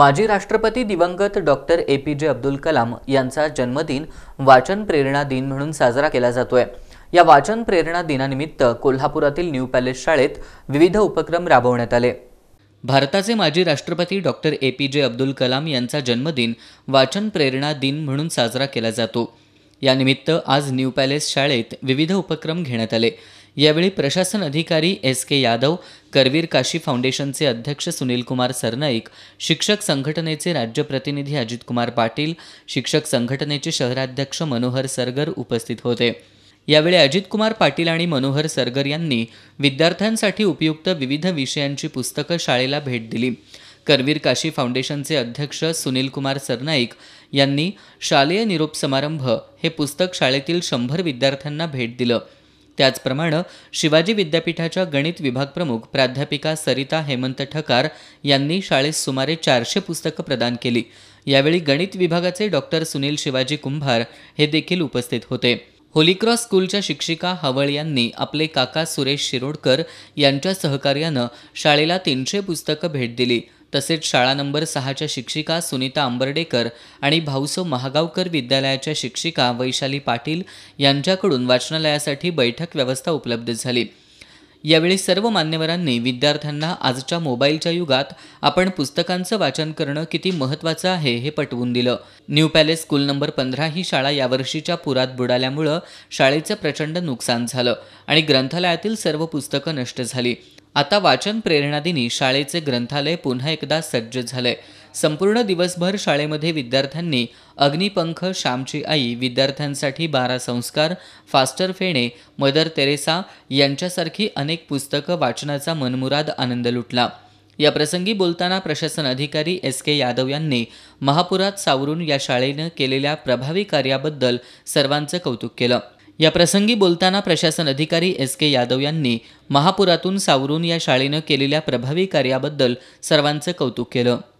माजी राष्ट्रपती दिवंगत डॉक्टर ए पी जे अब्दुल कलाम यांचा जन्मदिन वाचन प्रेरणा दिन म्हणून साजरा केला जातोय या वाचन प्रेरणा दिनानिमित्त कोल्हापुरातील न्यू पॅलेस शाळेत विविध उपक्रम राबवण्यात आले भारताचे माजी राष्ट्रपती डॉक्टर ए पी जे अब्दुल कलाम यांचा जन्मदिन वाचन प्रेरणा दिन म्हणून साजरा केला जातो यानिमित्त आज न्यू पॅलेस शाळेत विविध उपक्रम घेण्यात आले यावेळी प्रशासन अधिकारी एस के यादव करवीर काशी फाउंडेशनचे अध्यक्ष सुनीलकुमार सरनाईक शिक्षक संघटनेचे राज्य प्रतिनिधी अजितकुमार पाटील शिक्षक संघटनेचे शहराध्यक्ष मनोहर सरगर उपस्थित होते यावेळी अजितकुमार पाटील आणि मनोहर सरगर यांनी विद्यार्थ्यांसाठी उपयुक्त विविध विषयांची पुस्तकं शाळेला भेट दिली करवीर काशी फाउंडेशनचे अध्यक्ष सुनीलकुमार सरनाईक यांनी शालेय निरोप समारंभ हे पुस्तक शाळेतील शंभर विद्यार्थ्यांना भेट दिलं त्याचप्रमाणे शिवाजी विद्यापीठाच्या गणित विभाग प्रमुख प्राध्यापिका सरिता हेमंत ठकार यांनी शाळेत सुमारे चारशे पुस्तकं प्रदान केली यावेळी गणित विभागाचे डॉक्टर सुनील शिवाजी कुंभार हे देखील उपस्थित होते होलीक्रॉस स्कूलच्या शिक्षिका हवळ यांनी आपले काका सुरेश शिरोडकर यांच्या सहकार्यानं शाळेला तीनशे पुस्तकं भेट दिली तसेच शाळा नंबर सहाच्या शिक्षिका सुनीता आंबर्डेकर आणि भाऊसो महागावकर विद्यालयाच्या शिक्षिका वैशाली पाटील यांच्याकडून वाचनालयासाठी बैठक व्यवस्था उपलब्ध झाली यावेळी सर्व मान्यवरांनी विद्यार्थ्यांना आजच्या मोबाईलच्या युगात आपण पुस्तकांचं वाचन करणं किती महत्त्वाचं आहे हे पटवून दिलं न्यू पॅलेस स्कूल नंबर पंधरा ही शाळा यावर्षीच्या पुरात बुडाल्यामुळं शाळेचं प्रचंड नुकसान झालं आणि ग्रंथालयातील सर्व पुस्तकं नष्ट झाली आता वाचन प्रेरणादिनी शाळेचे ग्रंथालय पुन्हा एकदा सज्ज झाले संपूर्ण दिवसभर शाळेमध्ये विद्यार्थ्यांनी अग्निपंख श्यामची आई विद्यार्थ्यांसाठी बारा संस्कार फास्टर फेणे मदर तेरेसा यांच्यासारखी अनेक पुस्तकं वाचनाचा मनमुराद आनंद लुटला या प्रसंगी बोलताना प्रशासन अधिकारी एस के यादव यांनी महापुरात सावरून या शाळेनं केलेल्या प्रभावी कार्याबद्दल सर्वांचं कौतुक केलं या प्रसंगी बोलताना प्रशासन अधिकारी एस के यादव यांनी महापुरातून सावरून या शाळेनं केलेल्या प्रभावी कार्याबद्दल सर्वांचं कौतुक केलं